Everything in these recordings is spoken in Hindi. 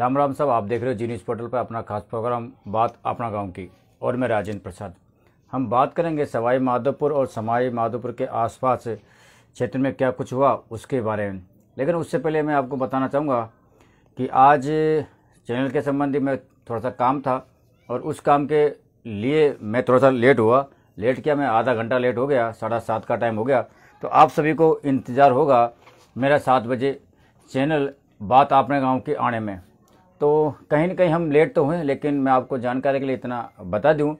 राम राम साहब आप देख रहे हो जी न्यूज़ पोर्टल पर अपना खास प्रोग्राम बात अपना गांव की और मैं राजेंद्र प्रसाद हम बात करेंगे सवाई माधोपुर और सवाई माधोपुर के आसपास क्षेत्र में क्या कुछ हुआ उसके बारे में लेकिन उससे पहले मैं आपको बताना चाहूँगा कि आज चैनल के संबंधी में थोड़ा सा काम था और उस काम के लिए मैं थोड़ा सा लेट हुआ लेट किया मैं आधा घंटा लेट हो गया साढ़ा सात का टाइम हो गया तो आप सभी को इंतज़ार होगा मेरा सात बजे चैनल बात आपने गांव के आने में तो कहीं ना कहीं हम लेट तो हुए लेकिन मैं आपको जानकारी के लिए इतना बता दूं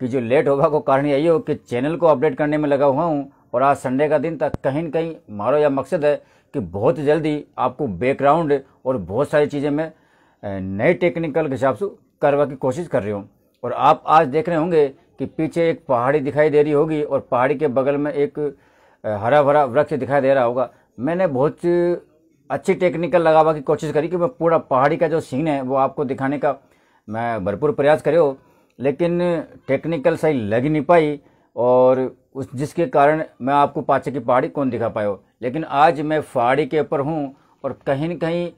कि जो लेट होगा को कारण यही हो कि चैनल को अपडेट करने में लगा हुआ हूँ और आज संडे का दिन था कहीं ना कहीं हमारा यह मकसद है कि बहुत जल्दी आपको बैकग्राउंड और बहुत सारी चीज़ें मैं नए टेक्निकल के हिसाब से करवा की कोशिश कर रही हूँ और आप आज देख रहे होंगे कि पीछे एक पहाड़ी दिखाई दे रही होगी और पहाड़ी के बगल में एक हरा भरा वृक्ष दिखाई दे रहा होगा मैंने बहुत अच्छी टेक्निकल लगावा की कोशिश करी कि मैं पूरा पहाड़ी का जो सीन है वो आपको दिखाने का मैं भरपूर प्रयास करे लेकिन टेक्निकल सही लग नहीं पाई और उस जिसके कारण मैं आपको पाचे की पहाड़ी कौन दिखा पाया लेकिन आज मैं पहाड़ी के ऊपर हूँ और कहीं न कहीं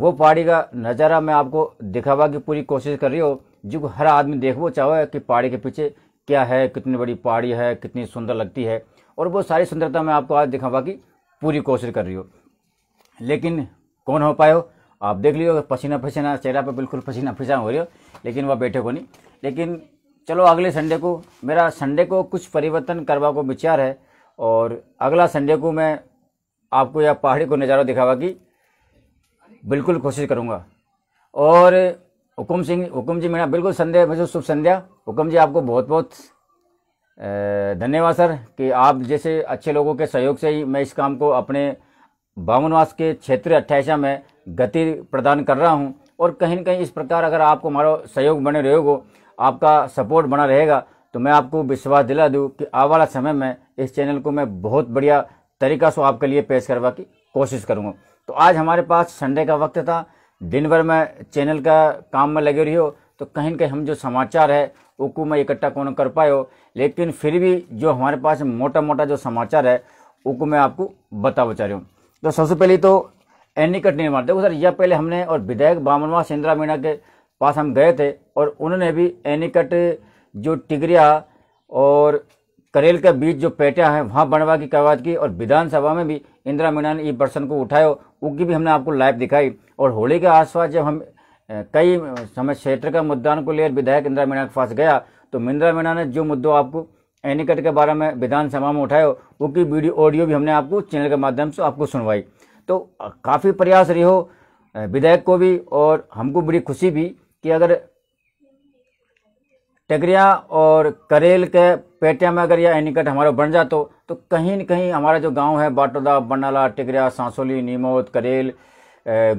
वो पहाड़ी का नज़ारा मैं आपको दिखावा की पूरी कोशिश कर रही हो जो हर आदमी देख वो चाहे कि पहाड़ी के पीछे क्या है कितनी बड़ी पहाड़ी है कितनी सुंदर लगती है और वो सारी सुंदरता मैं आपको आज दिखावा की पूरी कोशिश कर रही हूँ लेकिन कौन हो हो आप देख लियो पसीना पसीना चेहरा पे बिल्कुल पसीना पसीना हो रही हो लेकिन वह बैठे को नहीं लेकिन चलो अगले संडे को मेरा संडे को कुछ परिवर्तन करवा को विचार है और अगला संडे को मैं आपको यह पहाड़ी को नज़ारा दिखावा की बिल्कुल कोशिश करूँगा और हुकुम सिंह हुकुम जी मेरा बिल्कुल संध्या मुझे शुभ संध्या हुकुम जी आपको बहुत बहुत धन्यवाद सर कि आप जैसे अच्छे लोगों के सहयोग से ही मैं इस काम को अपने बावनवास के क्षेत्र अट्ठाईसा में गति प्रदान कर रहा हूँ और कहीं ना कहीं इस प्रकार अगर आपको हमारा सहयोग बने रहेगा आपका सपोर्ट बना रहेगा तो मैं आपको विश्वास दिला दूँ कि आने वाला समय में इस चैनल को मैं बहुत बढ़िया तरीका से आपके लिए पेश करवा की कोशिश करूँगा तो आज हमारे पास संडे का वक्त था दिन भर में चैनल का काम में लगे रही हो तो कहीं ना कहीं हम जो समाचार है वो को मैं इकट्ठा कौन कर पाए हो लेकिन फिर भी जो हमारे पास मोटा मोटा जो समाचार है वो को मैं आपको बता बचा रही हूँ तो सबसे पहले तो एनीकट निर्माण देखो सर यह पहले हमने और विधायक बामनवा सेंद्रा मीणा के पास हम गए थे और उन्होंने भी एनीकट जो टिगरिया और करेल के बीच जो पेटियाँ हैं वहाँ बनवा की करवा की और विधानसभा में भी इंदिरा मीणा ने ये प्रश्न को उठाया उनकी भी हमने आपको लाइव दिखाई और होली के आसपास जब हम कई समय क्षेत्र का मुद्दान को लेकर विधायक इंदिरा मीणा के पास गया तो इंदिरा मीणा ने जो मुद्दों आपको एनीकट के बारे में विधानसभा में उठाए उसकी वीडियो ऑडियो भी हमने आपको चैनल के माध्यम से आपको सुनवाई तो काफ़ी प्रयास रही हो विधायक को भी और हमको बड़ी खुशी भी कि अगर टगरिया और करेल के पेटिया में अगर यह एनिकट हमारा बन जाता तो, तो, कहीं न कहीं हमारा जो गांव है बाटोदा बनाला टिकरिया सांसोली नीमोद करेल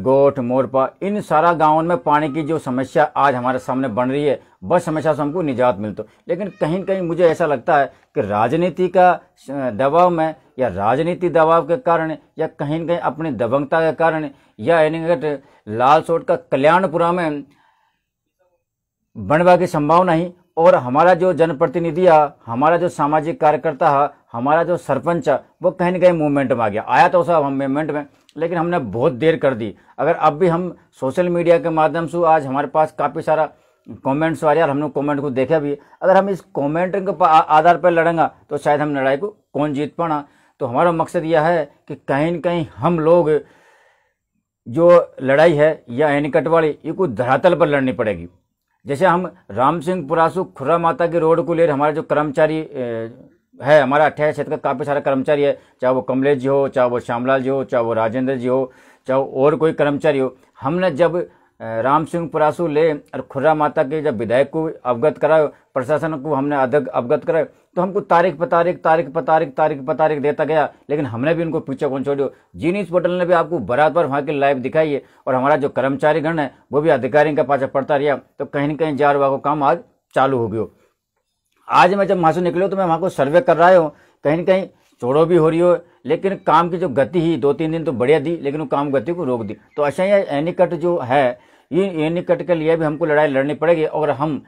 गोठ मोरपा इन सारा गांवों में पानी की जो समस्या आज हमारे सामने बन रही है बस हमेशा से हमको निजात मिलते लेकिन कहीं कहीं मुझे ऐसा लगता है कि राजनीति का दबाव में या राजनीति दबाव के कारण या कहीं कहीं अपनी दबंगता के कारण या यानी लाल सोट का कल्याणपुरा में बनवा की संभावना ही और हमारा जो जनप्रतिनिधि है हमारा जो सामाजिक कार्यकर्ता है हमारा जो सरपंच है वो कहीं ना कहीं मूवमेंट में आ गया आया तो साहब हम मूवमेंट में लेकिन हमने बहुत देर कर दी अगर अब भी हम सोशल मीडिया के माध्यम से आज हमारे पास काफ़ी सारा कमेंट्स आ यार हम लोग कमेंट को देखा भी अगर हम इस कमेंट के आधार पर लड़ेंगे तो शायद हम लड़ाई को कौन जीत पाना तो हमारा मकसद यह है कि कहीं ना कहीं हम लोग जो लड़ाई है या एनिकट वाली ये को धरातल पर लड़नी पड़ेगी जैसे हम राम सिंह पुरासु खुर्रा माता के रोड को लेकर हमारे जो कर्मचारी है हमारा अट्ठाईस क्षेत्र का काफ़ी सारा कर्मचारी है चाहे वो कमलेश जी हो चाहे वो श्यामलाल जी हो चाहे वो राजेंद्र जी हो चाहे और कोई कर्मचारी हो हमने जब राम सिंह परासु ले और खुर्रा माता के जब विधायक को अवगत कराए प्रशासन को हमने अवगत कराए तो हमको तारीख पर तारीख तारीख पर तारीख तारीख पर तारीख देता गया लेकिन हमने भी उनको पीछे कौन छोड़ियो जीनीस पोर्टल ने भी आपको बराबर वहाँ की लाइव दिखाई है और हमारा जो कर्मचारी गण है वो भी अधिकारियों का पाचा पड़ता रहा तो कहीं ना कहीं जार का काम आज चालू हो गया आज मैं जब वहाँ से निकलो तो मैं वहाँ को सर्वे कर रहा हूँ कहीं ना कहीं छोड़ो भी हो रही हो लेकिन काम की जो गति ही दो तीन दिन तो बढ़िया दी लेकिन वो काम गति को रोक दी तो अच्छा यह एनिकट जो है ये एनिकट के लिए भी हमको लड़ाई लड़नी पड़ेगी और हम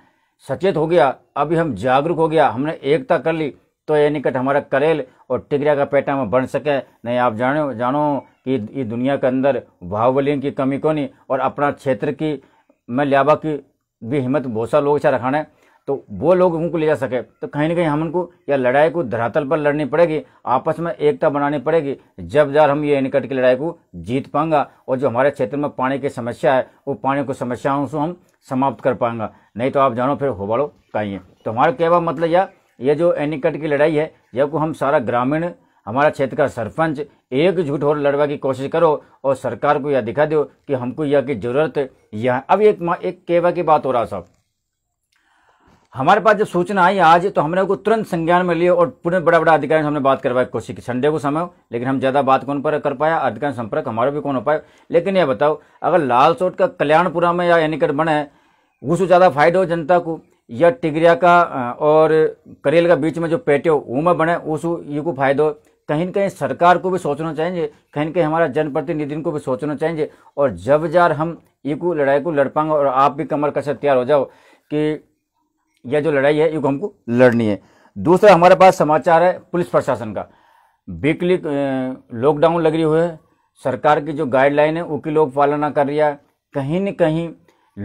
सचेत हो गया अभी हम जागरूक हो गया हमने एकता कर ली तो ये हमारा करेल और टिकरिया का पेटा में बढ़ सके नहीं आप जानो जानो कि ये दुनिया के अंदर बाहुबलियों की कमी को नहीं और अपना क्षेत्र की मैं लियाबा की भी हिम्मत बहुत सा लोग रखाना है तो वो लोग उनको ले जा सके तो कहीं ना कहीं हम उनको या लड़ाई को धरातल पर लड़नी पड़ेगी आपस में एकता बनानी पड़ेगी जब जार हम ये निकट की लड़ाई को जीत पाएंगा और जो हमारे क्षेत्र में पानी की समस्या है वो पानी को समस्याओं से हम समाप्त कर पाएंगा नहीं तो आप जानो फिर होबाड़ो कहीं तो हमारा कहवा मतलब यह ये जो एनिकट की लड़ाई है यह को हम सारा ग्रामीण हमारा क्षेत्र का सरपंच एकजुट हो लड़वा की कोशिश करो और सरकार को यह दिखा दो कि हमको यह की जरूरत यह अब एक एक केवा की बात हो रहा है साहब हमारे पास जब सूचना आई आज तो हमने उसको तुरंत संज्ञान में लिए और पूरे बड़ा बड़ा अधिकारी हमने बात करवाई कोशिश की संडे को समय हो लेकिन हम ज़्यादा बात कौन पर कर पाया अधिकारी संपर्क हमारा भी कौन हो पाया लेकिन यह बताओ अगर लाल चोट का कल्याणपुरा में या एनिकट बने है उसको ज़्यादा फायदा हो जनता को या टिगरिया का और करेल का बीच में जो पेटे हो वो में बने उस ये को फायदा हो कहीं कहीं सरकार को भी सोचना चाहिए कहीं ना कहीं हमारा जनप्रतिनिधि को भी सोचना चाहिए और जब जार हम ये को लड़ाई को लड़ पाएंगे और आप भी कमर कसर तैयार हो जाओ कि यह जो लड़ाई है ये हमको लड़नी है दूसरा हमारे पास समाचार है पुलिस प्रशासन का बिकली लॉकडाउन लग रही हुई है सरकार की जो गाइडलाइन है उसकी लोग पालना कर रही है कहीं न कहीं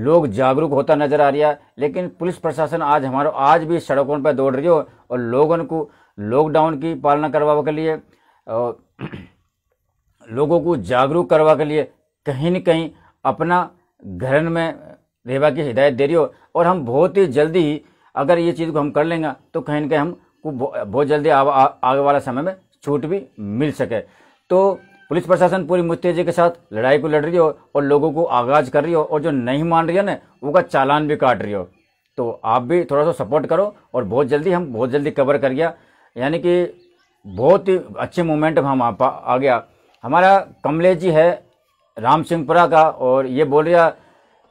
लोग जागरूक होता नजर आ रहा है लेकिन पुलिस प्रशासन आज हमारा आज भी सड़कों पर दौड़ रही हो और लोगों को लॉकडाउन की पालना करवा के लिए और लोगों को जागरूक करवा के लिए कहीं न कहीं अपना घर में रेवा की हिदायत दे रही हो और हम बहुत ही जल्दी ही अगर ये चीज़ को हम कर लेंगे तो कहीं ना कहीं हमको बहुत जल्दी आगे वाला समय में छूट भी मिल सके तो पुलिस प्रशासन पूरी मुस्तेजी के साथ लड़ाई को लड़ रही हो और लोगों को आगाज कर रही हो और जो नहीं मान रही है ना उनका चालान भी काट रही हो तो आप भी थोड़ा सा सपोर्ट करो और बहुत जल्दी हम बहुत जल्दी कवर कर गया यानी कि बहुत ही अच्छे मोमेंट हम आ, आ गया हमारा कमलेश जी है राम सिंहपुरा का और ये बोल रहा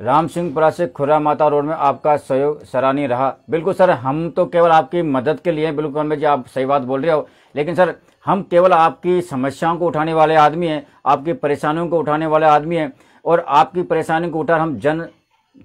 राम सिंहपुरा से खुरा माता रोड में आपका सहयोग सराहनीय रहा बिल्कुल सर हम तो केवल आपकी मदद के लिए बिल्कुल कौन जी आप सही बात बोल रहे हो लेकिन सर हम केवल आपकी समस्याओं को उठाने वाले आदमी हैं आपकी परेशानियों को उठाने वाले आदमी हैं और आपकी परेशानी को उठा हम जन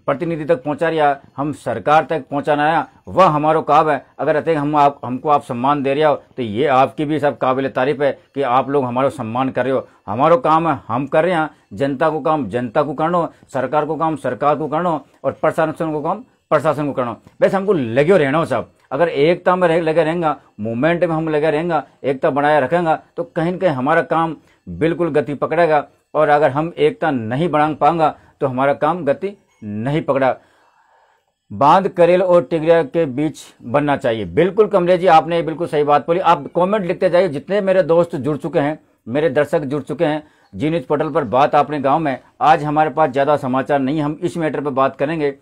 प्रतिनिधि तक पहुंचा रहा हम सरकार तक पहुंचाना है वह हमारा काब है अगर अतः हम आप हमको आप सम्मान दे रहे हो तो ये आपकी भी सब काबिल तारीफ है कि आप लोग हमारा सम्मान कर रहे हो हमारा काम है हम कर रहे हैं जनता को काम जनता को करना सरकार को काम सरकार को करना और प्रशासन को काम प्रशासन को करना बस हमको लगे रहना हो साहब अगर एकता में रह, लगे रहेंगे मूवमेंट में हम लगे रहेंगे एकता बनाए रखेंगे तो कहीं ना कहीं हमारा काम बिल्कुल गति पकड़ेगा और अगर हम एकता नहीं बना पाएंगा तो हमारा काम गति नहीं पकड़ा बांध करेल और टिगरिया के बीच बनना चाहिए बिल्कुल कमलेश जी आपने बिल्कुल सही बात बोली आप कमेंट लिखते जाइए जितने मेरे दोस्त जुड़ चुके हैं मेरे दर्शक जुड़ चुके हैं जी न्यूज पोर्टल पर बात आपने गांव में आज हमारे पास ज्यादा समाचार नहीं हम इस मैटर पर बात करेंगे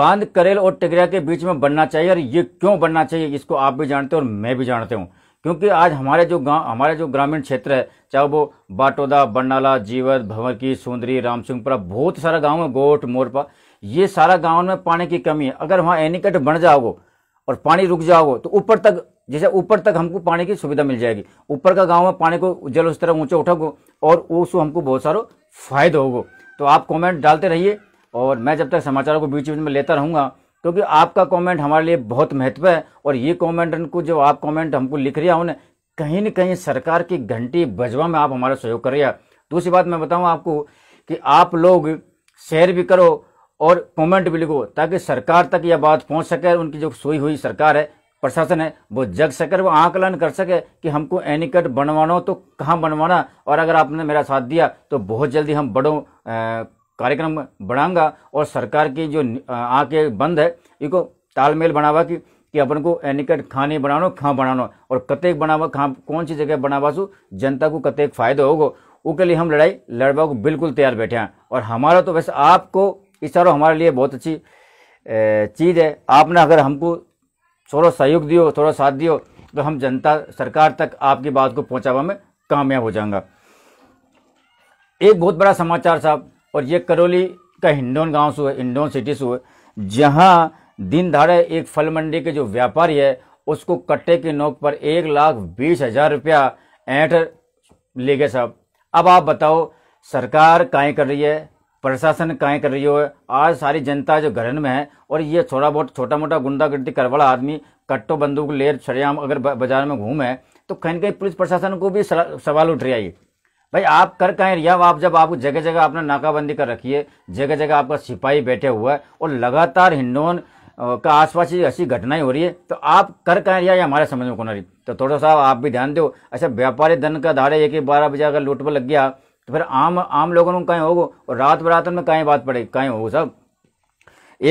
बांध करेल और टिगरिया के बीच में बनना चाहिए और ये क्यों बनना चाहिए इसको आप भी जानते हो और मैं भी जानते हूँ क्योंकि आज हमारे जो गांव हमारे जो ग्रामीण क्षेत्र है चाहे वो बाटोदा बरनाला जीवत की सुंदरी रामसिंहपुरा बहुत सारा गाँव है गोट मोरपा ये सारा गांव में पानी की कमी है अगर वहाँ एनिकट बन जाओगे और पानी रुक जाओगे तो ऊपर तक जैसे ऊपर तक हमको पानी की सुविधा मिल जाएगी ऊपर का गाँव में पानी को जल उस तरह ऊँचा उठोगे और उस हमको बहुत सारो फायदा होगा तो आप कॉमेंट डालते रहिए और मैं जब तक समाचारों को बीच बीच में लेता रहूँगा क्योंकि आपका कमेंट हमारे लिए बहुत महत्व है और ये कमेंट को जो आप कमेंट हमको लिख रहे हो कहीं ना कहीं सरकार की घंटी बजवा में आप हमारा सहयोग कर रहे दूसरी बात मैं बताऊं आपको कि आप लोग शेयर भी करो और कमेंट भी लिखो ताकि सरकार तक यह बात पहुंच सके उनकी जो सोई हुई सरकार है प्रशासन है वो जग सके वो आकलन कर सके कि हमको एनिकट बनवाना हो तो कहाँ बनवाना और अगर आपने मेरा साथ दिया तो बहुत जल्दी हम बड़ों कार्यक्रम बढ़ाऊंगा और सरकार की जो आके बंद है इको तालमेल बनावा की कि अपन को एनिकट खाने बनानो खा बनानो और कतेक बनावा खा कौन सी जगह बनावा सू जनता को कतेक फायदा होगो उसके लिए हम लड़ाई लड़वा को बिल्कुल तैयार बैठे हैं और हमारा तो वैसे आपको सारो हमारे लिए बहुत अच्छी चीज़ है आपने अगर हमको थोड़ा सहयोग दियो थोड़ा साथ दियो तो हम जनता सरकार तक आपकी बात को पहुँचावा में कामयाब हो जाऊंगा एक बहुत बड़ा समाचार साहब और ये करौली का हिंडोन गांव से हुआ इंडोन सिटी से हुए जहाँ दिन धारे एक फल मंडी के जो व्यापारी है उसको कट्टे की नोक पर एक लाख बीस हजार रुपया एंट ले गए साहब अब आप बताओ सरकार काय कर रही है प्रशासन काएँ कर रही हो आज सारी जनता जो घरन में है और ये थोड़ा बहुत छोटा मोटा गुंडागर्दी करवाला आदमी कट्टो बंदूक लेर छड़ेआम अगर बाजार में घूमे तो कहीं कहीं पुलिस प्रशासन को भी सवाल उठ रहा है भाई आप कर कहें रिया आप जब आप जगह जगह आपने नाकाबंदी कर रखी है जगह जगह आपका सिपाही बैठे हुआ है और लगातार हिंडोन का आसपास ये ऐसी घटनाएं हो रही है तो आप कर कहें रिया हमारे समझ में कौन रही तो थोड़ा सा आप भी ध्यान दो अच्छा व्यापारी धन का धारे एक बारह बजे अगर लूट पर लग गया तो फिर आम आम लोगों को कहीं होगो और रात बरात में कहीं बात पड़ेगी कहीं होगो सब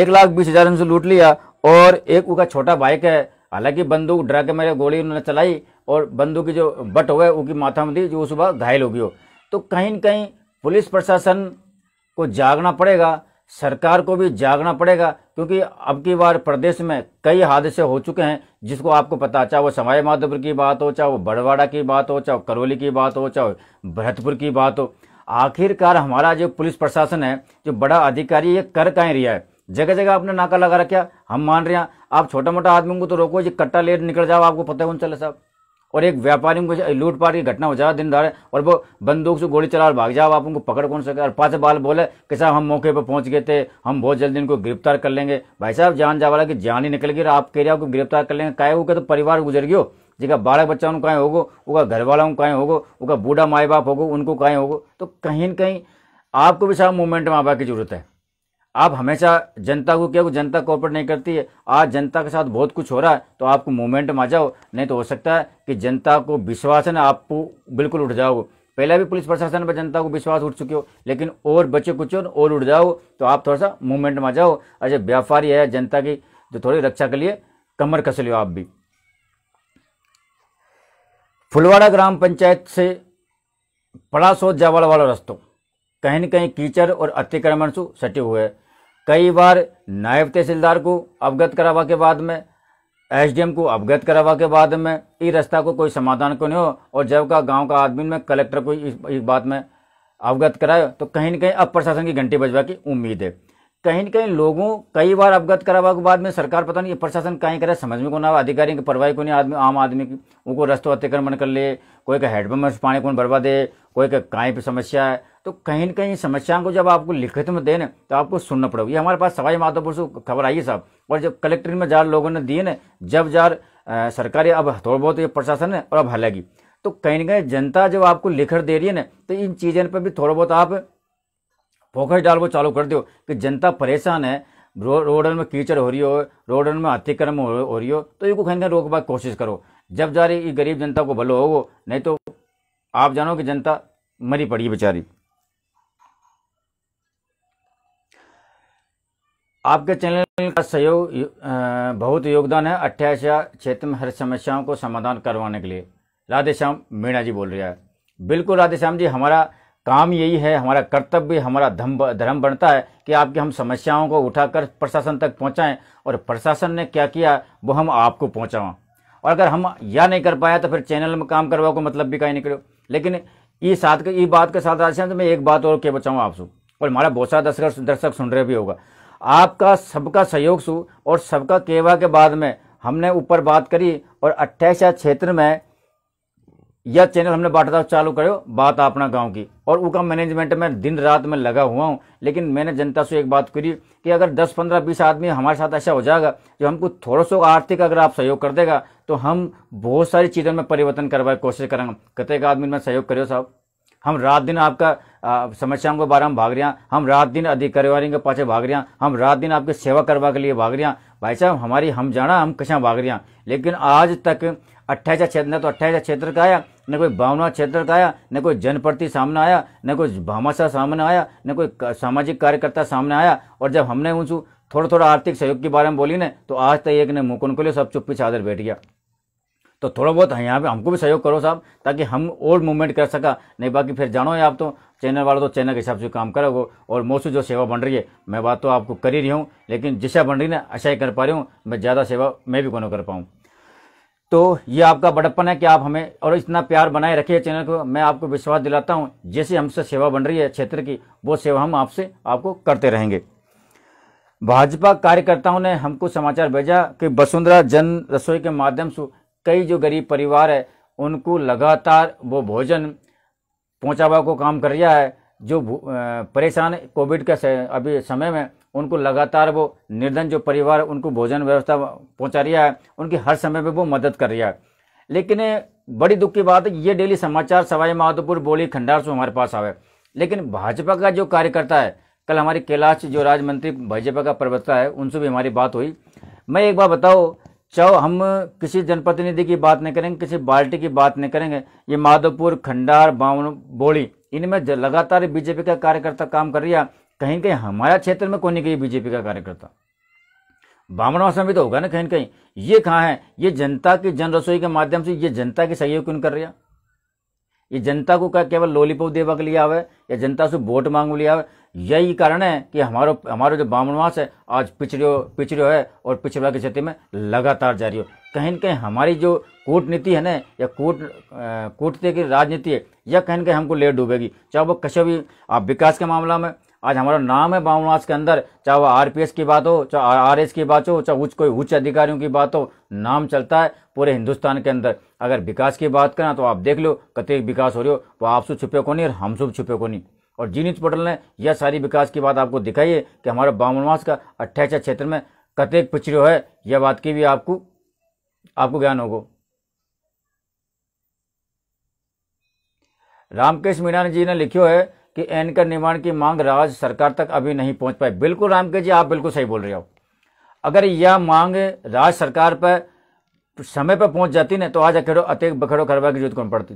एक लाख बीस हज़ार लूट लिया और एक उनका छोटा बाइक है हालांकि बंदूक ड्रा के मेरे गोली उन्होंने चलाई और बंदूक की जो बट हुआ उनकी माथा में थी जो सुबह घायल हो गई हो तो कहीं ना कहीं पुलिस प्रशासन को जागना पड़ेगा सरकार को भी जागना पड़ेगा क्योंकि अब की बार प्रदेश में कई हादसे हो चुके हैं जिसको आपको पता चाहे वो सवाई माधोपुर की बात हो चाहे वो बड़वाड़ा की बात हो चाहे करौली की बात हो चाहे भरतपुर की बात हो आखिरकार हमारा जो पुलिस प्रशासन है जो बड़ा अधिकारी ये कर का रिया है जगह जगह आपने नाका लगा रखा हम मान रहे हैं आप छोटा मोटा आदमी को तो रोको जी कट्टा लेट निकल जाओ आपको पता है उन चले साहब और एक व्यापारी को लूटपाट की घटना हो जाए दिन दहाड़े और वो बंदूक से गोली चला और भाग जाओ आप उनको पकड़ कौन सके और पाँच बाल बोले कि साहब हम मौके पर पहुंच गए थे हम बहुत जल्दी इनको गिरफ्तार कर लेंगे भाई साहब जान जा वाला की जान ही निकल गई आप कह रहे हो गिरफ्तार कर लेंगे काय हो तो परिवार गुजर गयो जिसका बालक बच्चा कहीं होगो उनका घर वालों कहीं होगो उनका बूढ़ा माए बाप होगो उनको कहीं होगो तो कहीं ना कहीं आपको भी साहब मूवमेंट में आवा की जरूरत है आप हमेशा जनता को क्या जनता कोऑपरेट नहीं करती है आज जनता के साथ बहुत कुछ हो रहा है तो आपको मूवमेंट में आ जाओ नहीं तो हो सकता है कि जनता को विश्वास है ना आपको बिल्कुल उठ जाओ पहले भी पुलिस प्रशासन पर जनता को विश्वास उठ चुके हो लेकिन और बचे कुछ और, और उठ जाओ तो आप थोड़ा सा मूवमेंट में आ जाओ अजय व्यापारी है जनता की जो थोड़ी रक्षा के लिए कमर कस लियो आप भी फुलवाड़ा ग्राम पंचायत से पड़ा सोच जावाड़ा वाला रस्तों कहीं न कहीं कीचड़ और अतिक्रमण से सटे हुए हैं कई बार नायब तहसीलदार को अवगत करावा के बाद में एसडीएम को अवगत करावा के बाद में इस रास्ता को कोई समाधान को नहीं हो और जब का गांव का आदमी में कलेक्टर को इस, इस बात में अवगत कराए तो कहीं ना कहीं अब प्रशासन की घंटी बजवा की उम्मीद है कहीं न कहीं लोगों कई बार अवगत करावा के बाद में सरकार पता नहीं प्रशासन कहीं करे समझ में को ना अधिकारी की परवाही को नहीं आदमी आम आदमी की उनको रस्तों अतिक्रमण कर ले कोई का हेडपम्प में पानी कौन बर्बाद दे कोई का कहीं पर समस्या है तो कहीं ना कहीं समस्याओं को जब आपको लिखित में देने तो आपको सुनना पड़ेगा ये हमारे पास सवाई माधोपुर से खबर आई है साहब और जब कलेक्ट्रेट में जार लोगों ने दिए ना जब जार सरकारी अब थोड़ा बहुत ये प्रशासन है और अब हालांकि तो कहीं ना कहीं जनता जब आपको लिखकर दे रही है ना तो इन चीज़ों पर भी थोड़ा बहुत आप फोकस डाल वो चालू कर दो कि जनता परेशान है रोडन में कीचड़ हो रही हो रोडन में अतिक्रम हो, रही हो तो इनको कहीं ना रोकवा कोशिश करो जब जा रही गरीब जनता को भलो होगो नहीं तो आप जानो कि जनता मरी पड़ी बेचारी आपके चैनल का सहयोग बहुत योगदान है अट्ठाईस क्षेत्र में हर समस्याओं को समाधान करवाने के लिए राधेश्याम मीणा जी बोल रहा है बिल्कुल राधेश्याम जी हमारा काम यही है हमारा कर्तव्य हमारा धर्म धर्म बनता है कि आपकी हम समस्याओं को उठाकर प्रशासन तक पहुंचाएं और प्रशासन ने क्या किया वो हम आपको पहुंचाओ और अगर हम यह नहीं कर पाया तो फिर चैनल में काम करवाओ को मतलब भी कहीं निकलो लेकिन ये साथ के ये बात के साथ राशि तो मैं एक बात और क्या बचाऊँ आपसे और हमारा बहुत सारा दर्शक दर्शक सुन रहे भी होगा आपका सबका सहयोग सु और सबका केवा के बाद में हमने ऊपर बात करी और अट्ठाईस क्षेत्र में यह चैनल हमने बाटदाव चालू करो बात अपना गांव की और उसका मैनेजमेंट में दिन रात में लगा हुआ हूँ लेकिन मैंने जनता से एक बात करी कि अगर 10 15 20 आदमी हमारे साथ ऐसा हो जाएगा जो हमको थोड़ा सा आर्थिक अगर आप सहयोग कर देगा तो हम बहुत सारी चीज़ों में परिवर्तन करवाए कोशिश करेंगे कतेक आदमी में सहयोग करो साहब हम रात दिन आपका समस्याओं के बारे में भाग रहे हैं हम रात दिन अधिकारी के पाचे भाग रहे हैं हम रात दिन आपकी सेवा करवा के लिए भाग रहे हैं भाई साहब हमारी हम जाना हम कशा भाग रहे हैं लेकिन आज तक अट्ठाईस क्षेत्र ने तो अट्ठाईस क्षेत्र का आया न कोई भावना क्षेत्र का आया न कोई जनप्रति सामने आया न कोई भामाशाह सामने आया न कोई सामाजिक कार्यकर्ता सामने आया और जब हमने ऊँचू थोड़ा थोड़ा आर्थिक सहयोग के बारे में बोली ने तो आज तक एक ने मुकुन को लिए सब चुप्पी चादर बैठ गया तो थोड़ा बहुत हाँ, यहाँ पे हमको भी सहयोग करो साहब ताकि हम और मूवमेंट कर सका नहीं बाकी फिर जानो है आप तो चैनल वाले तो चैनल के हिसाब से काम करोगे और मोस्टली जो सेवा बन रही है मैं बात तो आपको कर ही रही हूँ लेकिन जिसा बन रही ना ऐसा अच्छा ही कर पा रही हूँ मैं ज़्यादा सेवा मैं भी कौन कर पाऊँ तो ये आपका बड़प्पन है कि आप हमें और इतना प्यार बनाए रखिए चैनल को मैं आपको विश्वास दिलाता हूँ जैसे हमसे सेवा बन रही है क्षेत्र की वो सेवा हम आपसे आपको करते रहेंगे भाजपा कार्यकर्ताओं ने हमको समाचार भेजा कि वसुंधरा जन रसोई के माध्यम से कई जो गरीब परिवार है उनको लगातार वो भोजन पहुँचावा को काम कर रहा है जो परेशान कोविड के अभी समय में उनको लगातार वो निर्धन जो परिवार उनको भोजन व्यवस्था पहुंचा रहा है उनकी हर समय पे वो मदद कर रहा है लेकिन बड़ी दुख की बात है ये डेली समाचार सवाई माधोपुर बोली खंडार से हमारे पास आवे लेकिन भाजपा का जो कार्यकर्ता है कल हमारी कैलाश जो राज्य मंत्री भाजपा का प्रवक्ता है उनसे भी हमारी बात हुई मैं एक बार बताओ चाहो हम किसी जनप्रतिनिधि की बात नहीं करेंगे किसी बाल्टी की बात नहीं करेंगे ये माधोपुर खंडार बावन बोली इनमें लगातार बीजेपी का कार्यकर्ता काम कर रहा कहीं कहीं हमारा क्षेत्र में कोई नहीं कहीं बीजेपी का कार्यकर्ता बामणवा समय तो होगा ना कहीं कहीं ये कहा है ये जनता की जन रसोई के माध्यम से ये जनता की सहयोग क्यों कर रहा ये जनता को क्या केवल लोलीपॉप देवा के लिए आवे या जनता से वोट मांग लिया आवे यही कारण है कि हमारो हमारो जो बामणवास है आज पिछड़ियों पिछड़ियों है और पिछड़वा के क्षेत्र में लगातार जारी हो कहीं ना कहीं हमारी जो कूटनीति है ना या कूट कूटते की राजनीति है यह कहीं ना कहीं हमको लेट डूबेगी चाहे वो कैसे भी आप विकास के मामला में आज हमारा नाम है बावनवास के अंदर चाहे वो आर की बात हो चाहे आर की बात हो चाहे उच्च कोई उच्च अधिकारियों की बात हो नाम चलता है पूरे हिंदुस्तान के अंदर अगर विकास की बात करें तो आप देख लो कत विकास हो रही हो तो आपसे छुपे को नहीं और हम सब छुपे को नहीं और जी न्यूज पोर्टल ने यह सारी विकास की बात आपको दिखाई है कि हमारे बावनवास का अट्ठाईस क्षेत्र में कतेक पिछड़ो है यह बात की भी आपको आपको ज्ञान होगा रामकेश मीणा जी ने लिखो है कि एन का निर्माण की मांग राज्य सरकार तक अभी नहीं पहुंच पाई बिल्कुल रामकेश जी आप बिल्कुल सही बोल रहे हो अगर यह मांग राज्य सरकार पर समय पर पहुंच जाती ना तो आज अखेड़ो अतिक बखेड़ो करवा की जरूरत कौन पड़ती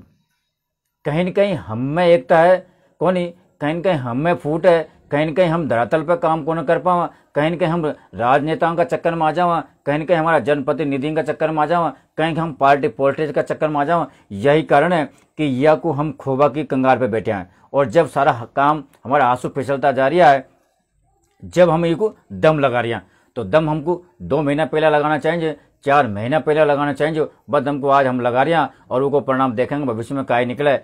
कहीं न कहीं हम में एकता है कौन ही कहीं ना कहीं हम में फूट है कहीं ना कहीं हम धरातल पर काम को न कर पावा कहीं ना कहीं हम राजनेताओं का चक्कर में आ जावा कहीं ना कहीं हमारा जनप्रतिनिधियों का चक्कर में आ जावा कहीं हम पार्टी पॉलिटिक्स का चक्कर में आ जावा यही कारण है कि यह को हम खोबा की कंगार पर बैठे हैं और जब सारा काम हमारा आंसू फिसलता जा रहा है जब हम ये को दम लगा रहे हैं तो दम हमको दो महीना पहले लगाना चाहेंगे चार महीना पहले लगाना चाहेंगे बस हमको आज हम लगा रहे हैं और उनको परिणाम देखेंगे भविष्य में काय निकले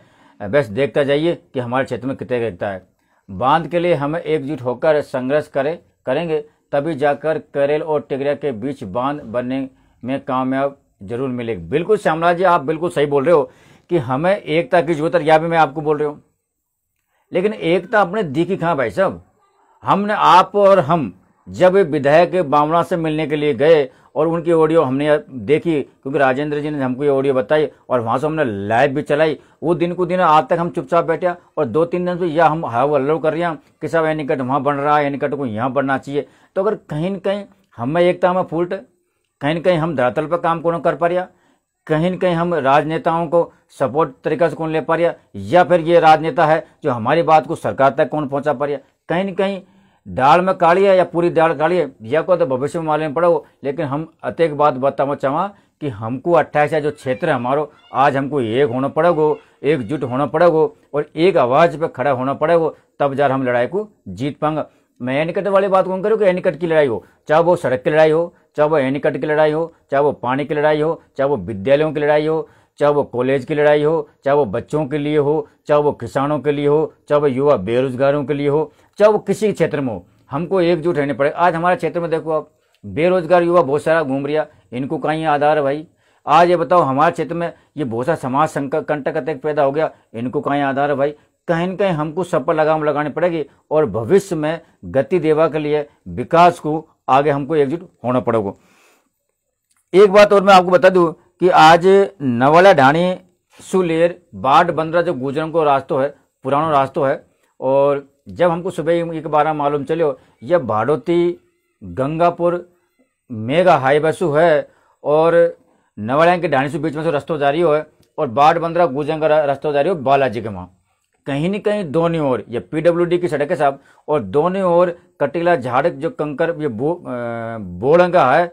बस देखता जाइए कि हमारे क्षेत्र में कितने देखता है बांध के लिए हमें एकजुट होकर संघर्ष करें करेंगे तभी जाकर करेल और टिगरिया के बीच बांध बनने में कामयाब जरूर मिलेगी बिल्कुल श्यामला जी आप बिल्कुल सही बोल रहे हो कि हमें एकता की जरूरत यह भी मैं आपको बोल रही हूँ लेकिन एकता अपने दिखी कहाँ भाई साहब हमने आप और हम जब विधायक बामणा से मिलने के लिए गए और उनकी ऑडियो हमने देखी क्योंकि राजेंद्र जी ने हमको ये ऑडियो बताई और वहाँ से हमने लाइव भी चलाई वो दिन को दिन आज तक हम चुपचाप बैठे और दो तीन दिन से यह हम हाव अल्लो कर रहे हैं कि साहब कट वहाँ बन रहा है एनिकट को यहाँ बनना चाहिए तो अगर कहीं न कहीं हमें एकता में फूट कहीं न कहीं हम धरातल पर काम को कर पा रहा कहीं न कहीं हम राजनेताओं को सपोर्ट तरीके से कौन ले पा रहा या फिर ये राजनेता है जो हमारी बात को सरकार तक कौन पहुंचा पा रहा कहीं न कहीं डाल में काली है या पूरी दाल काली है यह को तो भविष्य में मालूम पड़ा लेकिन हम एक बात बताना चाहवा कि हमको अट्ठाईस जो क्षेत्र है हमारो आज हमको एक होना पड़ेगो एकजुट होना पड़ेगो और एक आवाज़ पे खड़ा होना पड़ेगा तब जार हम लड़ाई को जीत पाएंगे मैं एनिकट वाली बात कौन करूँ कि एनिकट की लड़ाई हो चाहे वो सड़क की लड़ाई हो चाहे वो एनिकट की लड़ाई हो चाहे वो पानी की लड़ाई हो चाहे वो विद्यालयों की लड़ाई हो चाहे वो कॉलेज की लड़ाई हो चाहे वो बच्चों के लिए हो चाहे वो किसानों के लिए हो चाहे वो युवा बेरोजगारों के लिए हो चाहे वो किसी क्षेत्र में हो हमको एकजुट रहने पड़े आज हमारे क्षेत्र में देखो आप बेरोजगार युवा बहुत सारा घूम रिया इनको कहीं आधार है भाई आज ये बताओ हमारे क्षेत्र में ये बहुत सारा समाज कंटक अत्यक पैदा हो गया इनको कहीं आधार है भाई कहीं ना कहीं हमको सब पर लगाम लगानी पड़ेगी और भविष्य में गति देवा के लिए विकास को आगे हमको एकजुट होना पड़ेगा एक बात और मैं आपको बता दूं कि आज नवाला ढाणी सुलेर बाढ़ बंदरा जो गुजरन को रास्तो है पुराना रास्तो है और जब हमको सुबह एक बार मालूम चलो यह भाड़ोती गंगापुर मेगा हाई बसु है और नवाड़ा के ढाणी से बीच में से रस्तो जारी हो है और बाढ़ बंदरा गुजरंग का रास्ता जारी हो बालाजी के वहाँ कहीं न कहीं दोनों ओर यह डी की सड़क है साहब और दोनों ओर कटिला झाड़क जो कंकर ये बो, बोड़ंगा है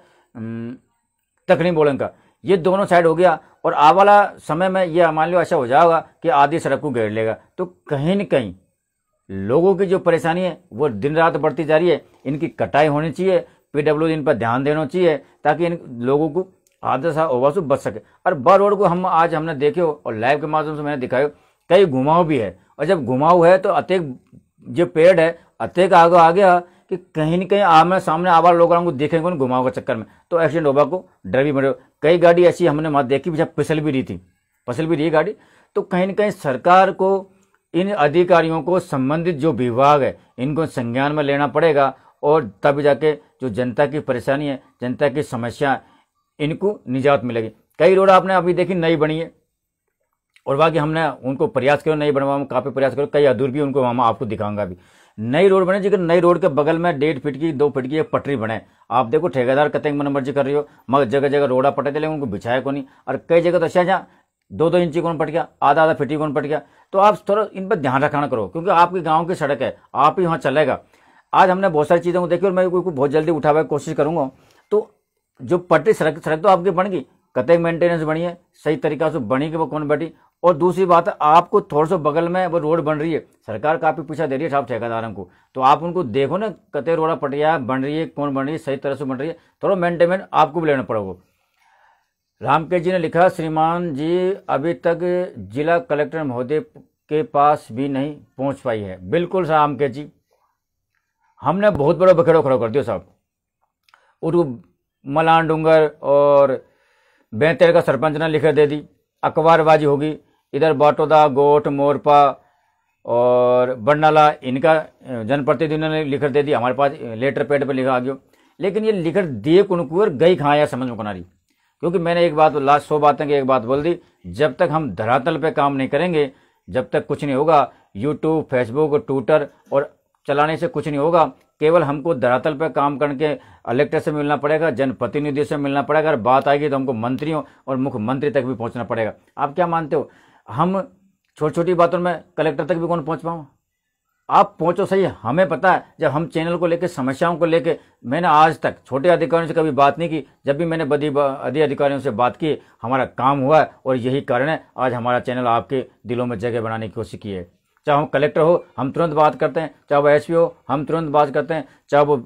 तकनी बोलंगा ये दोनों साइड हो गया और आ वाला समय में यह मान लो ऐसा हो जाएगा कि आधी सड़क को घेर लेगा तो कहीं न कहीं लोगों की जो परेशानी है वो दिन रात बढ़ती जा रही है इनकी कटाई होनी चाहिए पीडब्ल्यू इन पर ध्यान देना चाहिए ताकि इन लोगों को हादसा ओवासु बच सके और बार रोड को हम आज हमने देखे हो और लाइव के माध्यम से मैंने दिखाया कई घुमाव भी है और जब घुमाव है तो अत्येक जो पेड़ है अत्येक आगे आ गया कि कहीं ना कहीं आमने सामने आवाज लोग को देखेंगे उन्हें घुमाओ के चक्कर में तो एक्सीडेंट होगा को डर भी मरे कई गाड़ी ऐसी हमने वहाँ देखी भी जब फिसल भी रही थी फसल भी रही गाड़ी तो कहीं ना कहीं सरकार को इन अधिकारियों को संबंधित जो विभाग है इनको संज्ञान में लेना पड़ेगा और तब जाके जो जनता की परेशानी है जनता की समस्या इनको निजात मिलेगी कई रोड आपने अभी देखी नई बनी है और बाकी हमने उनको प्रयास करो नहीं बनवा काफ़ी प्रयास करो कई अधूर भी उनको हम आपको दिखाऊंगा अभी नई रोड बने लेकिन नई रोड के बगल में डेढ़ फीट की दो फीट की एक पटरी बने आप देखो ठेकेदार कहते हैं मर्जी कर रही हो मगर जगह जगह रोड़ा पटे थे उनको बिछाया को नहीं और कई जगह तो अच्छा जहाँ दो दो इंची कौन पट गया आधा आधा फिटी कौन पट गया तो आप थोड़ा इन पर ध्यान रखना करो क्योंकि आपके गाँव की सड़क है आप ही वहाँ चलेगा आज हमने बहुत सारी चीज़ों को देखी और मैं बहुत जल्दी उठावा की कोशिश करूँगा तो जो पटरी सड़क सड़क तो आपकी बन गई कतई मेंटेनेंस बनी है सही तरीका से बनी कि वो कौन बैठी और दूसरी बात है आपको थोड़ा सा बगल में वो रोड बन रही है सरकार काफ़ी पीछा दे रही है साहब ठेकेदारों को तो आप उनको देखो ना कते रोड पटिया बन रही है कौन बन रही है सही तरह से बन रही है थोड़ा मेंटेनमेंट आपको भी लेना पड़ेगा रामकेश जी ने लिखा श्रीमान जी अभी तक जिला कलेक्टर महोदय के पास भी नहीं पहुंच पाई है बिल्कुल साहब रामकेश जी हमने बहुत बड़ा बखेड़ो खड़ा कर दिया साहब और मलान डूंगर और बेहतर का सरपंच ने लिखा दे दी अखबारबाजी होगी इधर बाटोदा गोट मोरपा और बरनाला इनका जनप्रतिनिधियों ने लिखकर दे दी हमारे पास लेटर पैड पर लिखा आगे लेकिन ये लिखकर दिए कुनकू और गई कहाँ या समझ में कुनारी रही क्योंकि मैंने एक बात लास्ट सौ बातें की एक बात बोल दी जब तक हम धरातल पे काम नहीं करेंगे जब तक कुछ नहीं होगा यूट्यूब फेसबुक ट्विटर और चलाने से कुछ नहीं होगा केवल हमको धरातल पर काम करके कलेक्टर से मिलना पड़ेगा जनप्रतिनिधि से मिलना पड़ेगा और बात आएगी तो हमको मंत्रियों और मुख्यमंत्री तक भी पहुंचना पड़ेगा आप क्या मानते हो हम छोटी छोटी बातों में कलेक्टर तक भी कौन पहुंच पाऊँ आप पहुंचो सही हमें पता है जब हम चैनल को लेकर समस्याओं को लेकर मैंने आज तक छोटे अधिकारियों से कभी बात नहीं की जब भी मैंने बड़ी बड़ी अधिकारियों से बात की हमारा काम हुआ है और यही कारण है आज हमारा चैनल आपके दिलों में जगह बनाने की कोशिश की है चाहे वो कलेक्टर हो हम तुरंत बात करते हैं चाहे वो एस हो हम तुरंत बात करते हैं चाहे वो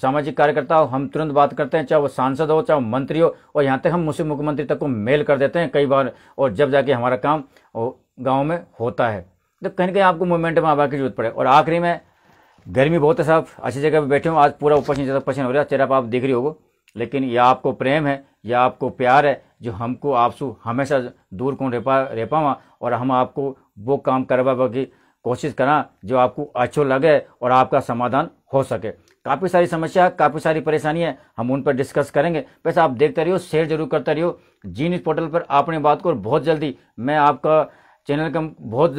सामाजिक कार्यकर्ता हो हम तुरंत बात करते हैं चाहे वो सांसद हो चाहे वो मंत्री हो और यहाँ तक हम मुझसे मुख्यमंत्री तक को मेल कर देते हैं कई बार और जब जाके हमारा काम गाँव में होता है तो कहीं ना कहीं आपको मूवमेंट में आवा की जरूरत पड़े और आखिरी में गर्मी बहुत है साहब अच्छी जगह पर बैठे हो आज पूरा ऊपर नीचे तक पसीन हो रहा है चेहरा तो आप देख रही हो लेकिन यह आपको प्रेम है या आपको प्यार है जो हमको आपसू हमेशा दूर कौन रह पा रह और हम आपको वो काम करवा बाकी कोशिश करना जो आपको अच्छो लगे और आपका समाधान हो सके काफ़ी सारी समस्या काफ़ी सारी परेशानी है हम उन पर डिस्कस करेंगे वैसे आप देखते रहियो शेयर जरूर करते रहियो जी न्यूज़ पोर्टल पर आपने बात को बहुत जल्दी मैं आपका चैनल का बहुत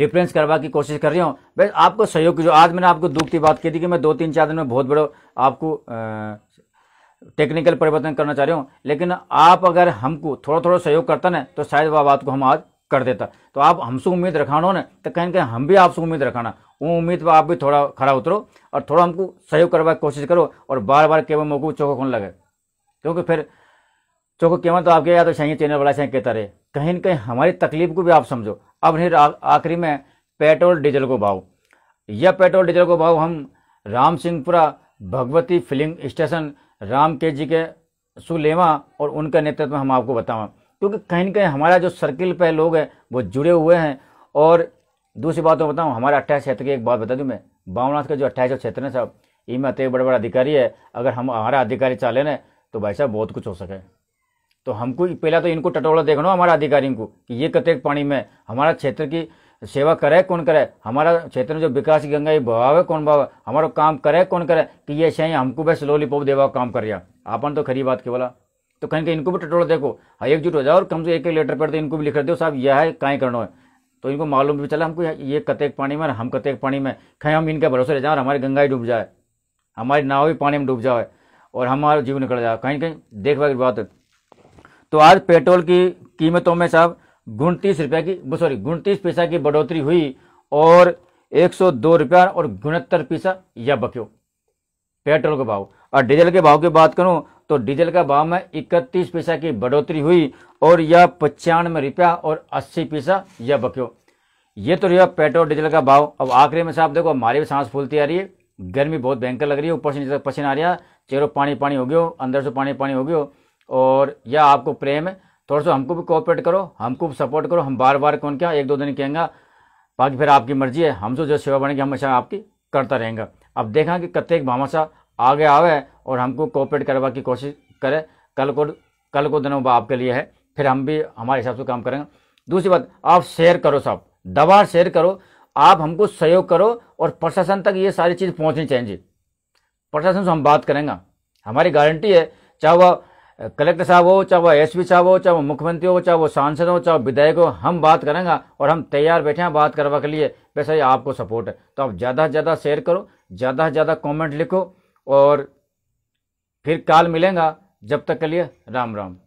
डिफरेंस करवा की कोशिश कर रही हूँ बस आपको सहयोग की जो आज मैंने आपको दुख की बात की थी कि मैं दो तीन चार दिन में बहुत बड़ा आपको टेक्निकल परिवर्तन करना चाह रही हूँ लेकिन आप अगर हमको थोड़ा थोड़ा सहयोग करते ना तो शायद वह बात को हम आज कर देता तो आप हमसे उम्मीद रखाना ना तो कहीं कहीं हम भी आपसे उम्मीद रखाना वो उम्मीद पर आप भी थोड़ा खड़ा उतरो और थोड़ा हमको सहयोग करवा की कोशिश करो और बार बार केवल मौको चौको खोन लगे क्योंकि फिर चौको केवल तो आपके या तो सही चैनल वाला सही कहता रहे कहीं ना कहीं हमारी तकलीफ को भी आप समझो अब नहीं आखिरी में पेट्रोल डीजल को भाव यह पेट्रोल डीजल को भाव हम राम सिंहपुरा भगवती फिलिंग स्टेशन राम के जी के सुलेमा और उनका नेतृत्व हम आपको बतावा क्योंकि कहीं ना कहीं हमारा जो सर्किल पे लोग हैं वो जुड़े हुए हैं और दूसरी बात तो बताऊँ हमारे अट्ठाईस क्षेत्र की एक बात बता दूँ मैं बावनाथ का जो अट्ठाईस क्षेत्र है साहब इनमें अत्य बड़े बड़ा अधिकारी है अगर हम हमारा अधिकारी चाले ना तो भाई साहब बहुत कुछ हो सके तो हमको पहला तो इनको टटोला देखना हमारा अधिकारियों को कि ये कतेक पानी में हमारा क्षेत्र की सेवा करे कौन करे हमारा क्षेत्र में जो विकास की गंगा ये बहावे कौन बहावे हमारा काम करे कौन करे कि ये शही हमको बस पोप देवा काम कर रहा आपन तो खरी बात के बोला तो कहीं कहीं इनको भी टटोड़ देखो हाँ एकजुट हो जाओ और कम से एक एक लेटर पढ़ते इनको भी लिख दो साहब यह है कहीं करना है तो इनको मालूम भी चला हमको ये कतेक पानी में हम कतेक पानी में कहीं हम इनका भरोसे रह जाए और हमारी गंगा ही डूब जाए हमारी नाव ही पानी में डूब जाए और हमारा जीवन निकल जाए कहीं कहीं देख की बात है तो आज पेट्रोल की कीमतों में साहब घुनतीस रुपये की सॉरी घुनतीस पैसा की बढ़ोतरी हुई और एक सौ दो रुपया और उनहत्तर पैसा यह बक्यो पेट्रोल के भाव और डीजल के भाव की बात करूं तो डीजल का भाव में इकतीस पैसा की बढ़ोतरी हुई और यह पचानवे रुपया और अस्सी पैसा यह बक्यो ये तो रहा पेट्रोल डीजल का भाव अब आखिरी में साहब देखो हमारी भी सांस फूलती आ रही है गर्मी बहुत भयंकर लग रही है ऊपर से नीचे पसीना आ रहा चेहरों पानी पानी हो गयो अंदर से पानी पानी हो गयो और यह आपको प्रेम है थोड़ा सा हमको भी कोऑपरेट करो हमको भी सपोर्ट करो हम बार बार कौन क्या एक दो दिन कहेंगे बाकी फिर आपकी मर्जी है हमसे तो जो सेवा बनेगी हमेशा आपकी करता रहेंगे अब देखा कि कत्ते भामाशाह आगे आवे और हमको कोऑपरेट करवा की कोशिश करे कल को कल को बाद आपके लिए है फिर हम भी हमारे हिसाब से काम करेंगे दूसरी बात आप शेयर करो साहब दवा शेयर करो आप हमको सहयोग करो और प्रशासन तक ये सारी चीज़ पहुंचनी चाहिए प्रशासन से हम बात करेंगे हमारी गारंटी है चाहे वह कलेक्टर साहब हो चाहे वह एसपी साहब हो चाहे वो मुख्यमंत्री हो चाहे वो सांसद हो चाहे विधायक हो हम बात करेंगे और हम तैयार बैठे हैं बात करवा के लिए वैसे ही आपको सपोर्ट है तो आप ज़्यादा से ज़्यादा शेयर करो ज़्यादा से ज़्यादा कॉमेंट लिखो और फिर काल मिलेंगे जब तक के लिए राम राम